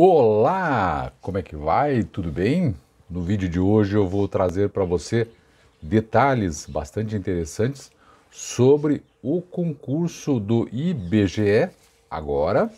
Olá, como é que vai? Tudo bem? No vídeo de hoje eu vou trazer para você detalhes bastante interessantes sobre o concurso do IBGE, agora,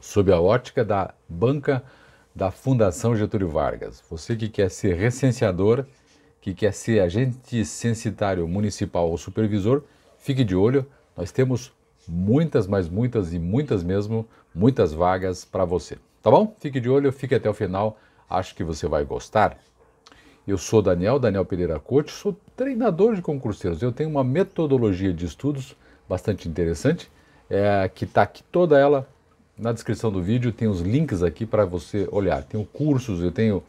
sob a ótica da banca da Fundação Getúlio Vargas. Você que quer ser recenseador, que quer ser agente censitário municipal ou supervisor, fique de olho, nós temos muitas, mas muitas e muitas mesmo, muitas vagas para você. Tá bom? Fique de olho, fique até o final, acho que você vai gostar. Eu sou Daniel, Daniel Pereira Couto, sou treinador de concurseiros. Eu tenho uma metodologia de estudos bastante interessante, é, que está aqui toda ela na descrição do vídeo, tem os links aqui para você olhar. Tenho cursos, eu tenho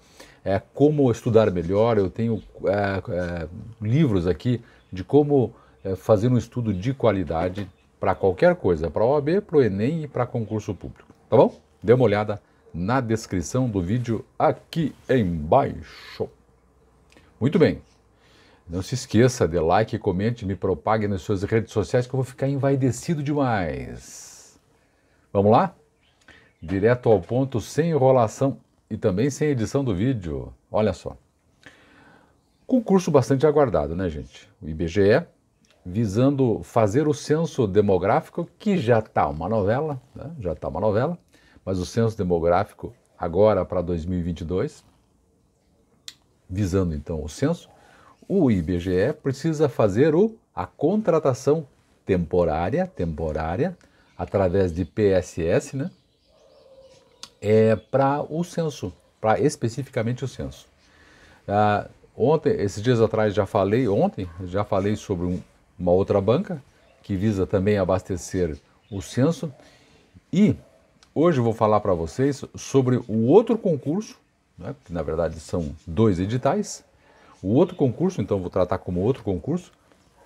é, como estudar melhor, eu tenho é, é livros aqui de como é, fazer um estudo de qualidade para qualquer coisa, para a OAB, para o Enem e para concurso público. Tá bom? Dê uma olhada na descrição do vídeo aqui embaixo. Muito bem. Não se esqueça de like, comente, me propague nas suas redes sociais que eu vou ficar envaidecido demais. Vamos lá? Direto ao ponto, sem enrolação e também sem edição do vídeo. Olha só. Concurso bastante aguardado, né, gente? O IBGE visando fazer o censo demográfico, que já está uma novela, né? já está uma novela, mas o censo demográfico agora para 2022, visando então o censo, o IBGE precisa fazer o, a contratação temporária, temporária, através de PSS, né? É para o censo, para especificamente o censo. Ah, ontem, esses dias atrás já falei, ontem já falei sobre um, uma outra banca que visa também abastecer o censo. E hoje eu vou falar para vocês sobre o outro concurso, né, que na verdade são dois editais. O outro concurso, então vou tratar como outro concurso,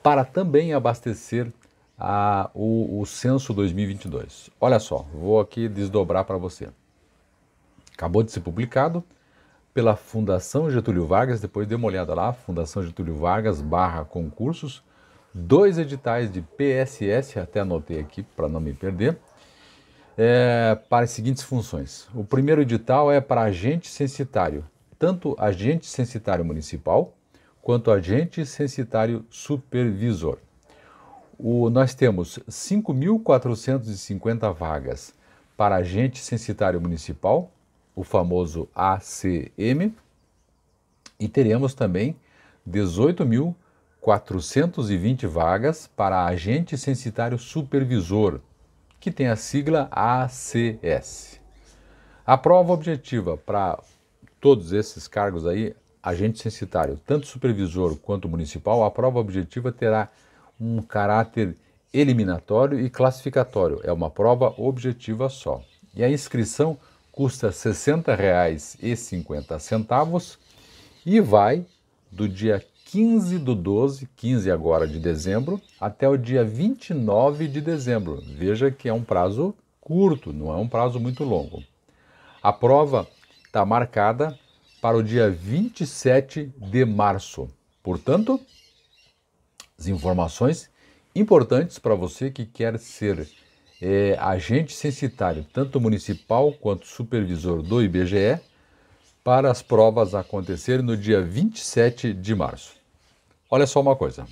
para também abastecer a, o, o censo 2022. Olha só, vou aqui desdobrar para você. Acabou de ser publicado pela Fundação Getúlio Vargas, depois dê uma olhada lá, Fundação Getúlio Vargas barra concursos dois editais de PSS, até anotei aqui para não me perder, é, para as seguintes funções. O primeiro edital é para agente censitário, tanto agente censitário municipal quanto agente censitário supervisor. O, nós temos 5.450 vagas para agente censitário municipal, o famoso ACM, e teremos também mil 420 vagas para agente censitário supervisor, que tem a sigla ACS. A prova objetiva para todos esses cargos aí, agente censitário, tanto supervisor quanto municipal, a prova objetiva terá um caráter eliminatório e classificatório. É uma prova objetiva só. E a inscrição custa R$ 60,50 e vai do dia 15 do 12, 15 agora de dezembro, até o dia 29 de dezembro. Veja que é um prazo curto, não é um prazo muito longo. A prova está marcada para o dia 27 de março. Portanto, as informações importantes para você que quer ser é, agente censitário, tanto municipal quanto supervisor do IBGE, para as provas acontecerem no dia 27 de março. Olha só uma coisa.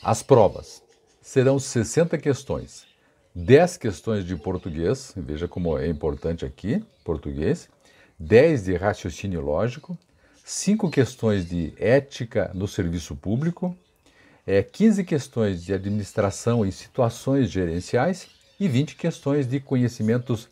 As provas serão 60 questões, 10 questões de português, veja como é importante aqui, português, 10 de raciocínio lógico, 5 questões de ética no serviço público, é, 15 questões de administração em situações gerenciais e 20 questões de conhecimentos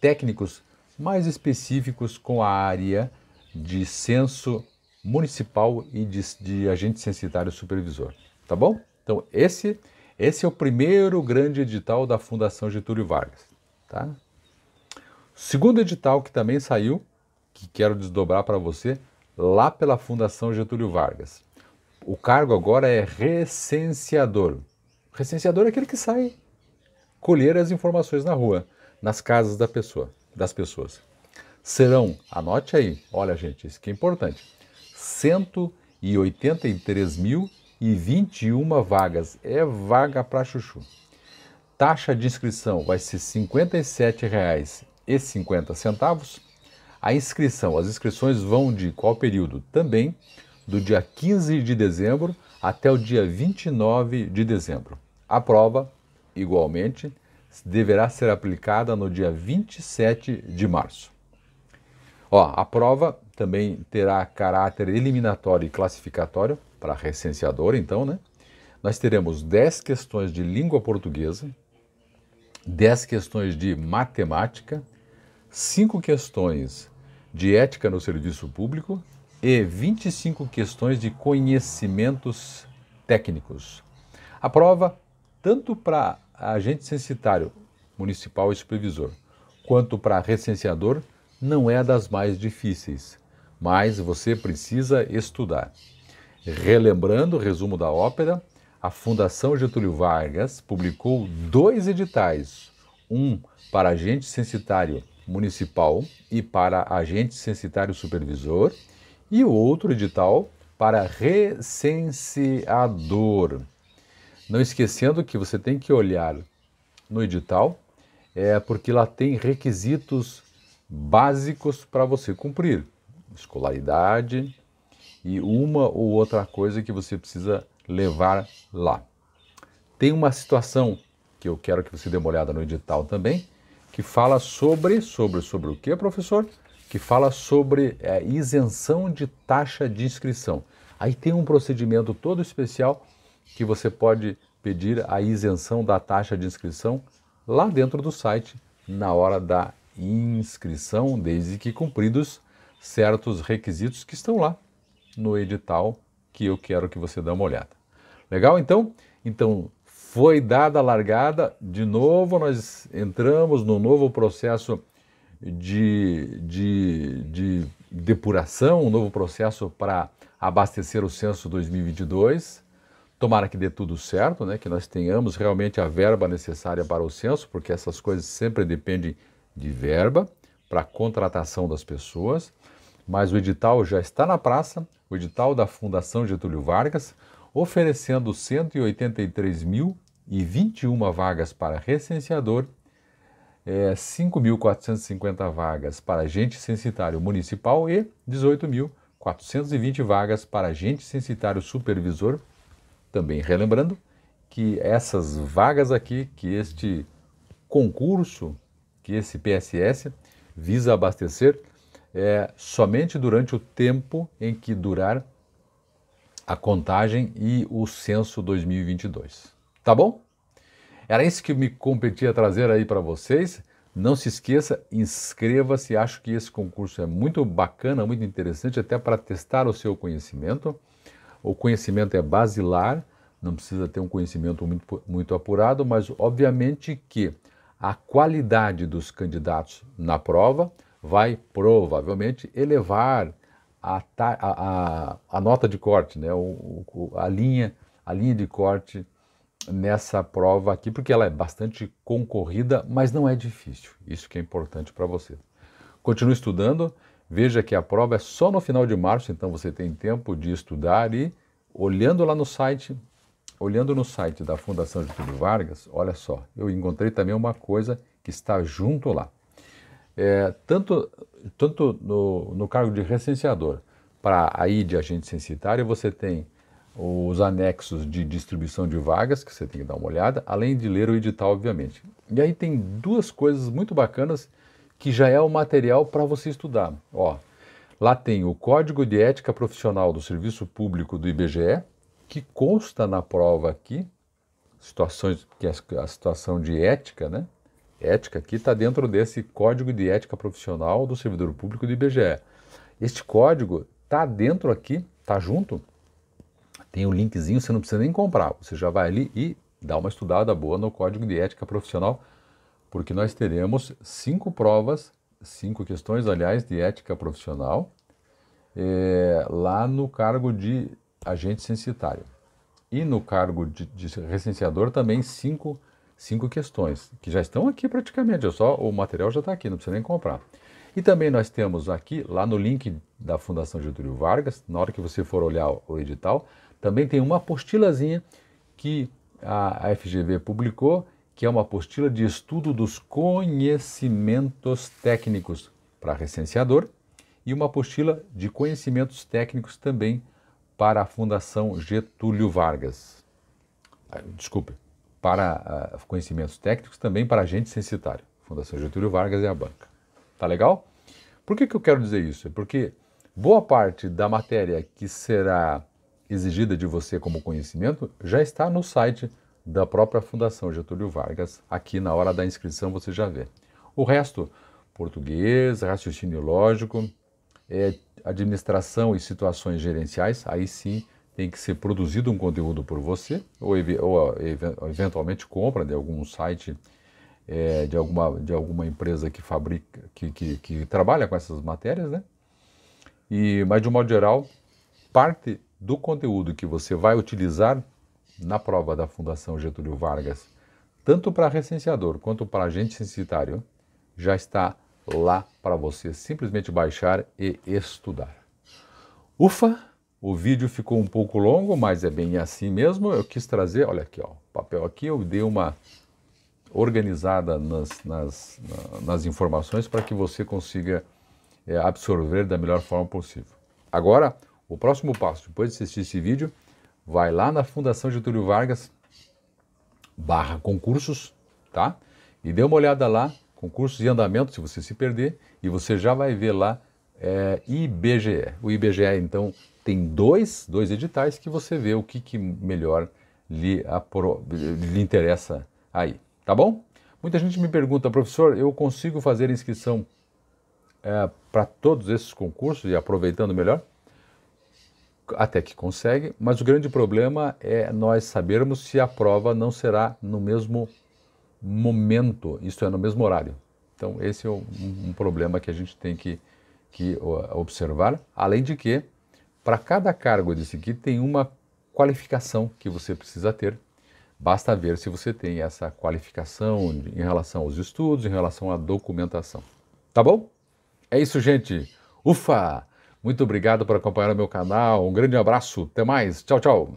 técnicos mais específicos com a área de censo municipal e de, de agente censitário supervisor. Tá bom? Então, esse, esse é o primeiro grande edital da Fundação Getúlio Vargas. Tá? Segundo edital que também saiu, que quero desdobrar para você, lá pela Fundação Getúlio Vargas. O cargo agora é recenseador. Recenseador é aquele que sai colher as informações na rua, nas casas da pessoa, das pessoas. Serão, anote aí, olha gente, isso que é importante 183.021 vagas. É vaga para chuchu. Taxa de inscrição vai ser R$ 57,50. A inscrição, as inscrições vão de qual período? Também do dia 15 de dezembro até o dia 29 de dezembro. A prova, igualmente, deverá ser aplicada no dia 27 de março. Ó, a prova também terá caráter eliminatório e classificatório para recenseador, então, né? Nós teremos 10 questões de língua portuguesa, 10 questões de matemática, 5 questões de ética no serviço público e 25 questões de conhecimentos técnicos. A prova, tanto para agente censitário municipal e supervisor, quanto para recenseador, não é das mais difíceis, mas você precisa estudar. Relembrando o resumo da ópera, a Fundação Getúlio Vargas publicou dois editais: um para agente censitário municipal e para agente censitário supervisor, e o outro edital para recenseador. Não esquecendo que você tem que olhar no edital, é porque lá tem requisitos básicos para você cumprir: escolaridade e uma ou outra coisa que você precisa levar lá. Tem uma situação que eu quero que você dê uma olhada no edital também, que fala sobre sobre sobre o que, professor? Que fala sobre é, isenção de taxa de inscrição. Aí tem um procedimento todo especial que você pode pedir a isenção da taxa de inscrição lá dentro do site na hora da inscrição, desde que cumpridos certos requisitos que estão lá no edital que eu quero que você dê uma olhada. Legal então? Então, foi dada a largada, de novo nós entramos no novo processo de, de, de depuração, um novo processo para abastecer o censo 2022. Tomara que dê tudo certo, né? que nós tenhamos realmente a verba necessária para o censo, porque essas coisas sempre dependem de verba para contratação das pessoas, mas o edital já está na praça, o edital da Fundação Getúlio Vargas, oferecendo 183.021 vagas para recenseador, é, 5.450 vagas para agente censitário municipal e 18.420 vagas para agente censitário supervisor. Também relembrando que essas vagas aqui, que este concurso que esse PSS visa abastecer é, somente durante o tempo em que durar a contagem e o censo 2022. Tá bom? Era isso que me competia trazer aí para vocês. Não se esqueça, inscreva-se. Acho que esse concurso é muito bacana, muito interessante, até para testar o seu conhecimento. O conhecimento é basilar, não precisa ter um conhecimento muito, muito apurado, mas obviamente que a qualidade dos candidatos na prova vai provavelmente elevar a, a, a nota de corte, né? O, o, a, linha, a linha de corte nessa prova aqui, porque ela é bastante concorrida, mas não é difícil. Isso que é importante para você. Continue estudando, veja que a prova é só no final de março, então você tem tempo de estudar e, olhando lá no site, olhando no site da Fundação Getúlio Vargas, olha só, eu encontrei também uma coisa que está junto lá. É, tanto tanto no, no cargo de recenseador para a de agente censitário, você tem os anexos de distribuição de vagas, que você tem que dar uma olhada, além de ler o edital, obviamente. E aí tem duas coisas muito bacanas que já é o material para você estudar. Ó, lá tem o Código de Ética Profissional do Serviço Público do IBGE, que consta na prova aqui, situações que a situação de ética, né? Ética aqui está dentro desse código de ética profissional do servidor público do IBGE. Este código está dentro aqui, está junto, tem o um linkzinho, você não precisa nem comprar, você já vai ali e dá uma estudada boa no código de ética profissional, porque nós teremos cinco provas, cinco questões, aliás, de ética profissional, é, lá no cargo de agente censitário. E no cargo de, de recenseador também cinco, cinco questões, que já estão aqui praticamente, é só o material já está aqui, não precisa nem comprar. E também nós temos aqui, lá no link da Fundação Getúlio Vargas, na hora que você for olhar o edital, também tem uma apostilazinha que a FGV publicou, que é uma apostila de estudo dos conhecimentos técnicos para recenseador e uma apostila de conhecimentos técnicos também para a Fundação Getúlio Vargas. Ah, desculpe, para uh, conhecimentos técnicos, também para agente censitário. Fundação Getúlio Vargas é a banca. Tá legal? Por que, que eu quero dizer isso? É porque boa parte da matéria que será exigida de você como conhecimento já está no site da própria Fundação Getúlio Vargas. Aqui na hora da inscrição você já vê. O resto, português, raciocínio lógico, é, administração e situações gerenciais, aí sim tem que ser produzido um conteúdo por você, ou, ou eventualmente compra de algum site, é, de, alguma, de alguma empresa que fabrica, que, que, que trabalha com essas matérias, né? E, mas de um modo geral, parte do conteúdo que você vai utilizar na prova da Fundação Getúlio Vargas, tanto para recenseador quanto para agente censitário, já está lá para você simplesmente baixar e estudar. Ufa, o vídeo ficou um pouco longo, mas é bem assim mesmo. Eu quis trazer, olha aqui, ó, papel aqui, eu dei uma organizada nas, nas, nas informações para que você consiga é, absorver da melhor forma possível. Agora, o próximo passo, depois de assistir esse vídeo, vai lá na Fundação Getúlio Vargas, barra concursos, tá? E dê uma olhada lá concursos e andamento, se você se perder, e você já vai ver lá é, IBGE. O IBGE, então, tem dois, dois editais que você vê o que, que melhor lhe, apro... lhe interessa aí, tá bom? Muita gente me pergunta, professor, eu consigo fazer inscrição é, para todos esses concursos e aproveitando melhor? Até que consegue, mas o grande problema é nós sabermos se a prova não será no mesmo momento, isso é no mesmo horário. Então, esse é um, um problema que a gente tem que, que observar. Além de que, para cada cargo desse aqui, tem uma qualificação que você precisa ter. Basta ver se você tem essa qualificação em relação aos estudos, em relação à documentação. Tá bom? É isso, gente. Ufa! Muito obrigado por acompanhar o meu canal. Um grande abraço. Até mais. Tchau, tchau.